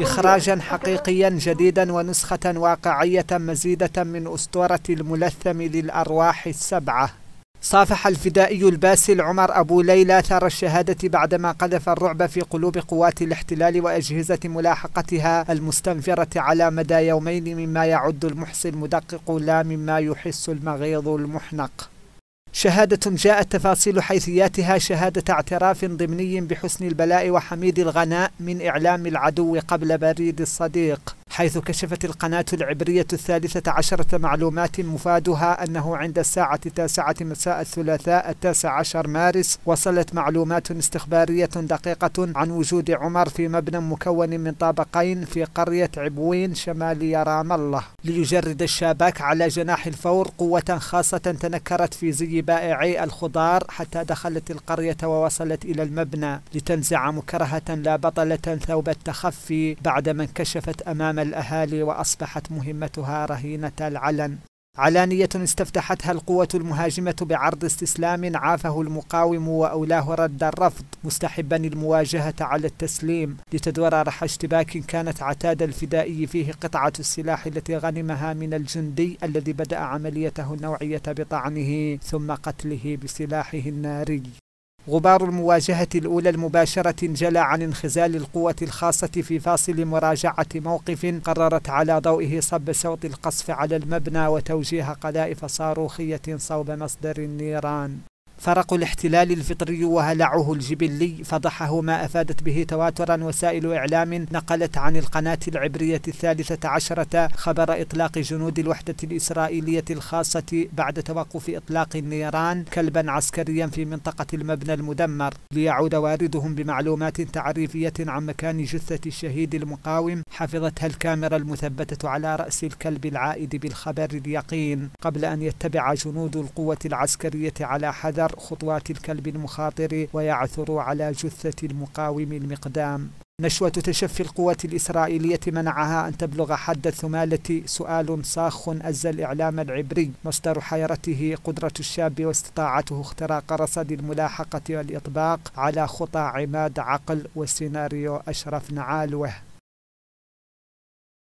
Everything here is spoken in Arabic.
إخراجا حقيقيا جديدا ونسخة واقعية مزيدة من أسطورة الملثم للأرواح السبعة صافح الفدائي الباسل عمر أبو ليلى ثار الشهادة بعدما قذف الرعب في قلوب قوات الاحتلال وأجهزة ملاحقتها المستنفرة على مدى يومين مما يعد المحصي المدقق لا مما يحس المغيظ المحنق شهادة جاءت تفاصيل حيثياتها شهادة اعتراف ضمني بحسن البلاء وحميد الغناء من إعلام العدو قبل بريد الصديق حيث كشفت القناة العبرية الثالثة عشرة معلومات مفادها أنه عند الساعة التاسعة مساء الثلاثاء التاسع عشر مارس وصلت معلومات استخبارية دقيقة عن وجود عمر في مبنى مكون من طابقين في قرية عبوين شمالي رام الله ليجرد الشاباك على جناح الفور قوة خاصة تنكرت في زي بائعي الخضار حتى دخلت القرية ووصلت إلى المبنى لتنزع مكرهة لا بطلة ثوب التخفي بعدما انكشفت أمام الأهالي وأصبحت مهمتها رهينة العلن علانية استفتحتها القوة المهاجمة بعرض استسلام عافه المقاوم وأولاه رد الرفض مستحبا المواجهة على التسليم لتدور رح اشتباك كانت عتاد الفدائي فيه قطعة السلاح التي غنمها من الجندي الذي بدأ عمليته النوعية بطعنه ثم قتله بسلاحه الناري غبار المواجهة الأولى المباشرة جلى عن انخزال القوة الخاصة في فاصل مراجعة موقف قررت على ضوئه صب صوت القصف على المبنى وتوجيه قذائف صاروخية صوب مصدر النيران فرق الاحتلال الفطري وهلعه الجبلي فضحه ما أفادت به تواترا وسائل إعلام نقلت عن القناة العبرية الثالثة عشرة خبر إطلاق جنود الوحدة الإسرائيلية الخاصة بعد توقف إطلاق النيران كلبا عسكريا في منطقة المبنى المدمر ليعود واردهم بمعلومات تعريفية عن مكان جثة الشهيد المقاوم حفظتها الكاميرا المثبتة على رأس الكلب العائد بالخبر اليقين قبل أن يتبع جنود القوة العسكرية على حذر يحذر خطوات الكلب المخاطر ويعثر على جثة المقاوم المقدام نشوة تشفي القوة الإسرائيلية منعها أن تبلغ حد الثمالة سؤال صاخ أز الإعلام العبري مصدر حيرته قدرة الشاب واستطاعته اختراق رصد الملاحقة والإطباق على خطى عماد عقل وسيناريو أشرف نعالوه